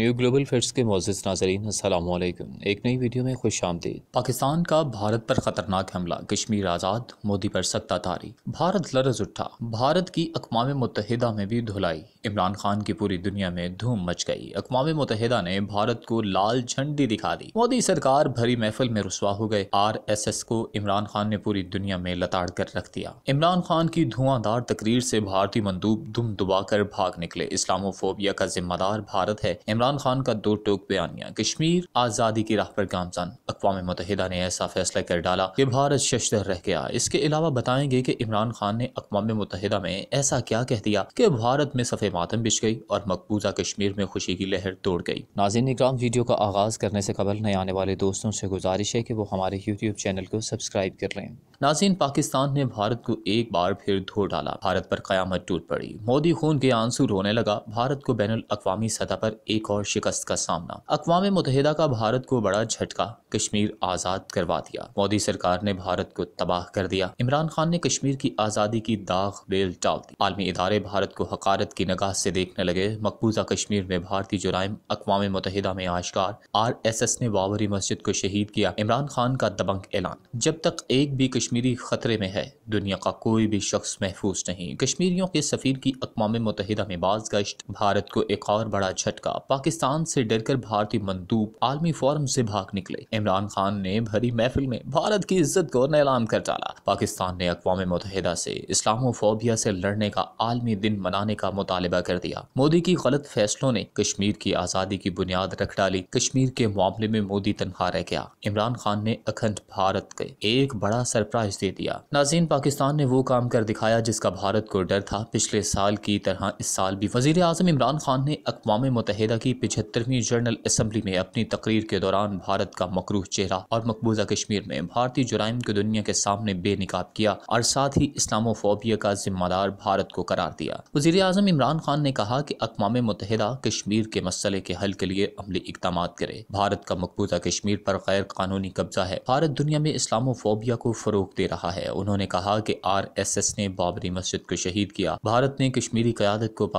new global facts के मोजिज नाजरीन असलम एक नई वीडियो में खुश आमदीद पाकिस्तान का भारत पर खतरनाक हमला कश्मीर आज़ाद मोदी पर सत्ता तारी भारत लरज उठा भारत की अकवा मुतहदा में भी धुलाई इमरान खान की पूरी दुनिया में धूम मच गई अकवा मुतहदा ने भारत को लाल झंडी दिखा दी मोदी सरकार भरी महफिल में रसवा हो गए आर एस एस को इमरान खान ने पूरी दुनिया में लताड़ कर रख दिया इमरान खान की धुआंधार तकरीर से भारतीय मंदूब दुम दुबा कर भाग निकले इस्लामोफोबिया का जिम्मेदार भारत है इमरान इमरान खान का दो टोक बयानिया कश्मीर आज़ादी की राह पर गामजान अकवा मुतहदा ने ऐसा फैसला कर डाला कि भारत शशधर रह गया इसके अलावा बताएंगे कि इमरान खान ने अकवा मुतहदा में ऐसा क्या कह दिया कि भारत में सफ़े मातम बिछ गई और मकबूजा कश्मीर में खुशी की लहर तोड़ गई नाजिन इक्राम वीडियो का आगाज़ करने से कबल नए आने वाले दोस्तों से गुजारिश है कि वो हमारे यूट्यूब चैनल को सब्सक्राइब कर लें नाजीन पाकिस्तान ने भारत को एक बार फिर धो डाला भारत पर क्यामत टूट पड़ी मोदी खून के आंसू रोने लगा भारत को बैन अवी सतह पर एक और और शिकस्त का सामना अकवा मुतहदा का भारत को बड़ा झटका कश्मीर आज़ाद करवा दिया मोदी सरकार ने भारत को तबाह कर दिया इमरान खान ने कश्मीर की आज़ादी की दाग बेल टाल दी आलमी इदारे भारत को हकारत की नगाह से देखने लगे मकबूजा कश्मीर में भारतीय जुराइम अकवा मुतहदा में आशकार आर एस एस ने बाबरी मस्जिद को शहीद किया इमरान खान का दबंग ऐलान जब तक एक भी कश्मीरी खतरे में है दुनिया का कोई भी शख्स महफूज नहीं कश्मीरियों के सफीर की अकवा मुतहदा में बाज गश्त भारत को एक और बड़ा झटका पाकिस्तान पाकिस्तान से डरकर भारतीय मंदूब आलमी फोरम से भाग निकले इमरान खान ने भरी महफिल में भारत की इज्जत को नैलान कर डाला पाकिस्तान ने अकवा मुतहदा से इस्लामोफोबिया से लड़ने का आलमी दिन मनाने का मुतालबा कर दिया मोदी की गलत फैसलों ने कश्मीर की आज़ादी की बुनियाद रख डाली कश्मीर के मामले में मोदी तनखा रह गया इमरान खान ने अखंड भारत के एक बड़ा सरप्राइज दे दिया नाजीन पाकिस्तान ने वो काम कर दिखाया जिसका भारत को डर था पिछले साल की तरह इस साल भी वजीर आजम इमरान खान ने अकवा मुतहदा की पिछहत्तरवीं जनरल असम्बली में अपनी तकरीर के दौरान भारत का मकरूह चेहरा और मकबूजा कश्मीर में भारतीय जुराइम को दुनिया के सामने बेनकाब किया और साथ ही इस्लामोफोबिया का जिम्मेदार भारत को करार दिया वजी अजम इमरान खान ने कहा की अकवा मुतहदा कश्मीर के मसले के हल के लिए अमली इकदाम करे भारत का मकबूजा कश्मीर आरोप गैर कानूनी कब्जा है भारत दुनिया में इस्लामोफोबिया को फरोग दे रहा है उन्होंने कहा की आर एस एस ने बाबरी मस्जिद को शहीद किया भारत ने कश्मीरी क्यादत को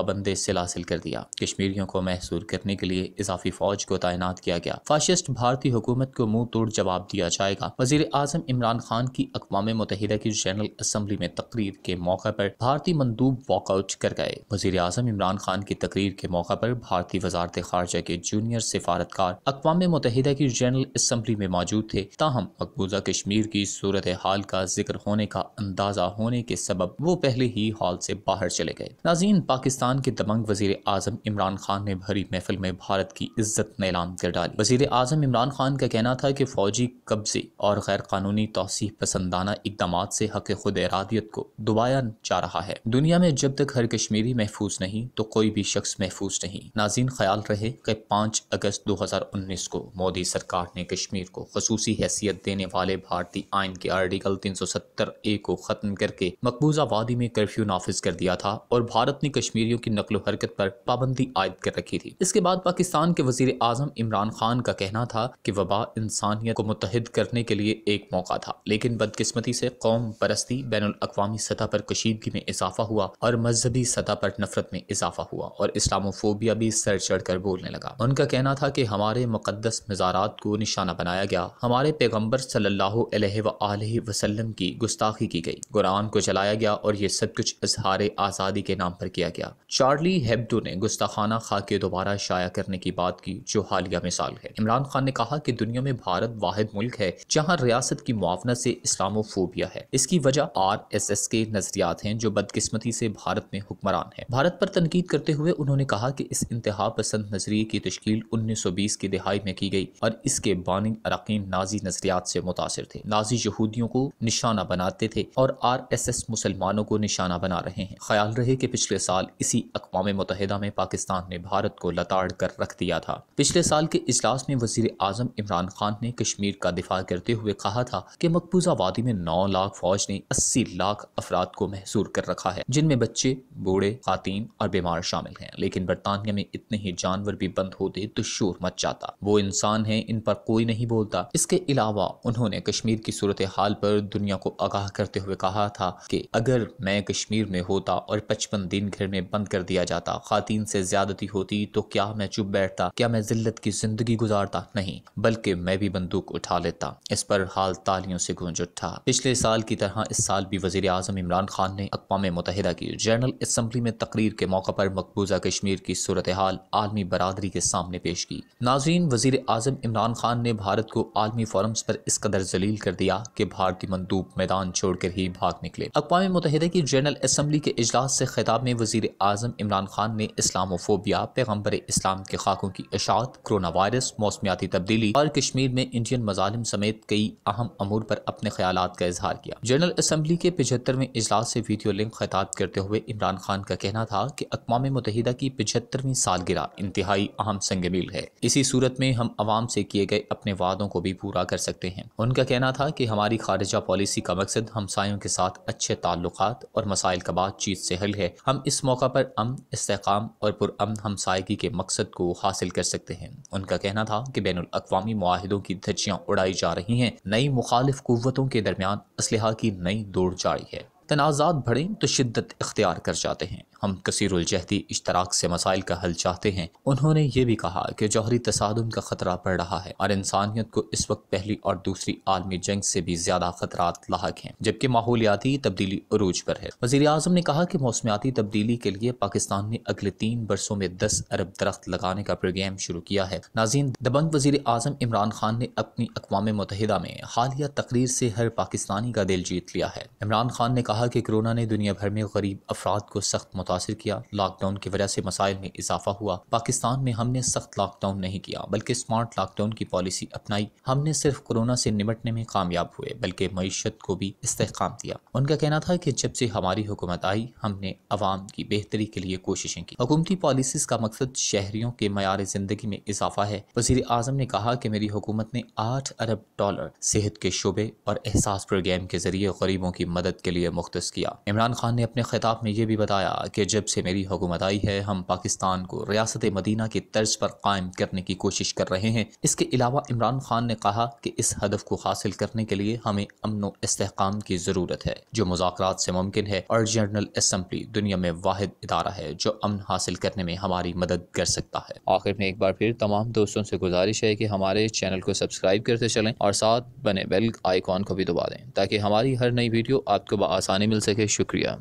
से हासिल कर दिया कश्मीरियों को महसूर कर रखने के लिए इजाफी फौज को तैनात किया गया फाशिस्ट भारतीय हुकूमत को मुंह तोड़ जवाब दिया जाएगा वजीर आजम इमरान खान की अकवा मुतहदा की जनरल असम्बली में तकरीर के मौके पर भारतीय मंदूब वॉकआउट कर गए वजीर आजम इमरान खान की तकरीर के मौके पर भारतीय वजारत खारजा के जूनियर सिफारतकार अकवा मुतहदा की जनरल असम्बली में मौजूद थे ताहम मकबूजा कश्मीर की सूरत हाल का जिक्र होने का अंदाजा होने के सबब वो पहले ही हॉल से बाहर चले गए नाजीन पाकिस्तान के दबंग वजीर आजम इमरान खान ने भरी महफिल में भारत की इज्जत नीलाम कर डाली वजीर आजम इमरान खान का कहना था कि फौजी कब्जे और गैर कानूनी तोसी पसंदाना इकदाम से हक खुद इरादियत को दुबाया जा रहा है दुनिया में जब तक हर कश्मीरी महफूज नहीं तो कोई भी शख्स महफूज नहीं नाजीन ख्याल रहे कि पाँच अगस्त दो हजार उन्नीस को मोदी सरकार ने कश्मीर को खसूसी हैसियत देने वाले भारतीय आइन के आर्टिकल तीन सौ सत्तर ए को खत्म करके मकबूजा वादी में कर्फ्यू नाफिज कर दिया था और भारत ने कश्मीरियों की नकलो हरकत पर पाबंदी आयद कर रखी थी इसके इसके बाद पाकिस्तान के वजीर आजम इमरान खान का कहना था कि वबा इंसानियत को मुतहद करने के लिए एक मौका था लेकिन बदकिस्मती से कौम परस्ती बैन अवी सतह पर कशीदगी में इजाफा हुआ और मजहबी सतह पर नफरत में इजाफा हुआ और इस्लामोफोबिया भी सर चढ़ कर बोलने लगा उनका कहना था कि हमारे मुकदस मज़ारात को निशाना बनाया गया हमारे पैगम्बर सल्ला वसलम की गुस्ताखी की गई कुरान को चलाया गया और ये सब कुछ इजहार आज़ादी के नाम पर किया गया चार्ली हेब्डो ने गुस्ताखाना खा के दोबारा शाया करने की बात की जो हालिया मिसाल है इमरान खान ने कहा कि दुनिया में भारत वाहिद मुल्क है जहाँ रियासत की मुआवना से इस्लामोफोबिया है इसकी वजह आर एस एस के नजरियात हैं जो बदकिस्मती से भारत में हुक्मरान है भारत पर तनकीद करते हुए उन्होंने कहा कि इस इंतहा पसंद नजरिए की तश्ल उन्नीस सौ बीस की दिहाई में की गई और इसके बानिंग अरकान नाजी नजरियात से मुतासर थे नाजी यहूदियों को निशाना बनाते थे और आर एस एस मुसलमानों को निशाना बना रहे हैं ख्याल रहे कि पिछले साल इसी अकवा मुतहदा में पाकिस्तान ने भारत को लताड़ फाड़ कर रख दिया था पिछले साल के इजलास में वजीर आजम इमरान खान ने कश्मीर का दिफा करते हुए कहा था कि मकबूजा वादी में नौ लाख फौज ने अस्सी लाख अफराद को महसूर कर रखा है जिनमें बच्चे बूढ़े खातन और बीमार शामिल हैं लेकिन बरतानिया में इतने ही जानवर भी बंद होते तो शोर मच जाता वो इंसान है इन पर कोई नहीं बोलता इसके अलावा उन्होंने कश्मीर की सूरत हाल पर दुनिया को आगाह करते हुए कहा था कि अगर मैं कश्मीर में होता और पचपन दिन घर में बंद कर दिया जाता खातन से ज्यादती होती तो क्या क्या मैं चुप बैठता क्या मैं जिल्लत की जिंदगी गुजारता नहीं बल्कि मैं भी बंदूक उठा लेता इस पर हाल तालियों से गूंज उठा पिछले साल की तरह इस साल भी वजीर अजम इमरान खान ने अकवा मुतहदा की जनरल असम्बली में तकरीर के मौका पर मकबूजा कश्मीर की सूरत हाल आलमी बरदरी के सामने पेश की नाजरीन वजीर आजम इमरान खान ने भारत को आलमी फोरम्स पर इस कदर जलील कर दिया कि भारतीय मंदूब मैदान छोड़कर ही भाग निकले अकवा मुतहदे की जनरल असम्बली के अजलास से खिताब में वजीर आजम इमरान खान ने इस्लामोफोबिया पैगम्बर इस इस्लाम के खाकों की अशात कोरोना वायरस मौसमियाती तब्दीली और कश्मीर में इंडियन मजालिम समेत कई अहम अमूर पर अपने ख्याल का इजहार किया जनरल असम्बली के पिछहत्तरवें इजलास से वीडियो लिंक खिताब करते हुए इमरान खान का कहना था कि अकवा मुतहदा की पिछहत्तरवीं सालगिरह इंतहाई अहम संग मील है इसी सूरत में हम आवाम से किए गए अपने वादों को भी पूरा कर सकते हैं उनका कहना था कि हमारी खारजा पॉलिसी का मकसद हमसायों के साथ अच्छे ताल्लुक और मसाइल का बातचीत से हल है हम इस मौका पर अम इसकाम और पुरम हमसायगी के मकसद मकसद को हासिल कर सकते हैं उनका कहना था कि बैन अवी माहिदों की धज्जियाँ उड़ाई जा रही हैं नई मुखालिफ कुतों के दरमियान इसलहा की नई दौड़ जारी है तनाजात बढ़ें तो शिद्दत इख्तियार कर जाते हैं हम कसर उलजहती इश्तराक से मसाइल का हल चाहते हैं उन्होंने ये भी कहा कि जौहरी तसादम का खतरा बढ़ रहा है और इंसानियत को इस वक्त पहली और दूसरी आलमी जंग से भी ज्यादा खतरा लाक हैं जबकि माहौलियाती तब्दीली अरूज पर है वजी अजम ने कहा कि मौसमियाती तब्दीली के लिए पाकिस्तान ने अगले तीन बरसों में दस अरब दरख्त लगाने का प्रोग्राम शुरू किया है नाजीन दबंग वजी अजम इमरान खान ने अपनी अकवा मुतहदा में हालिया तकरीर से हर पाकिस्तानी का दिल जीत लिया है इमरान खान ने कहा कि कोरोना ने दुनिया भर में गरीब अफराद को सख्त मुतासर किया लॉकडाउन की वजह से मसाइल में इजाफा हुआ पाकिस्तान में हमने सख्त लॉकडाउन नहीं किया बल्कि स्मार्ट लॉकडाउन की पॉलिसी अपनाई हमने सिर्फ कोरोना से निपटने में कामयाब हुए बल्कि मीशत को भी इस्तेकाम दिया उनका कहना था कि जब से हमारी हुकूमत आई हमने आवाम की बेहतरी के लिए कोशिशें की हुकूमती पॉलिसीज का मकसद शहरियों के मैार जिंदगी में इजाफा है वजीर आजम ने कहा कि मेरी हुकूमत ने आठ अरब डॉलर सेहत के शोबे और एहसास प्रोग्राम के जरिए गरीबों की मदद के लिए मुख्त किया इमरान खान ने अपने खिताब में यह भी बताया कि कि जब से मेरी हुकूमत आई है हम पाकिस्तान को रियासत मदीना के तर्ज पर कायम करने की कोशिश कर रहे हैं इसके अलावा इमरान खान ने कहा कि इस हदफ को हासिल करने के लिए हमें अमन व की ज़रूरत है जो मुजाकर से मुमकिन है और जनरल असम्बली दुनिया में वाद इदारा है जो अमन हासिल करने में हमारी मदद कर सकता है आखिर में एक बार फिर तमाम दोस्तों से गुजारिश है कि हमारे चैनल को सब्सक्राइब करते चलें और साथ बने बेल आइकॉन को भी दबा दें ताकि हमारी हर नई वीडियो आपको आसानी मिल सके शुक्रिया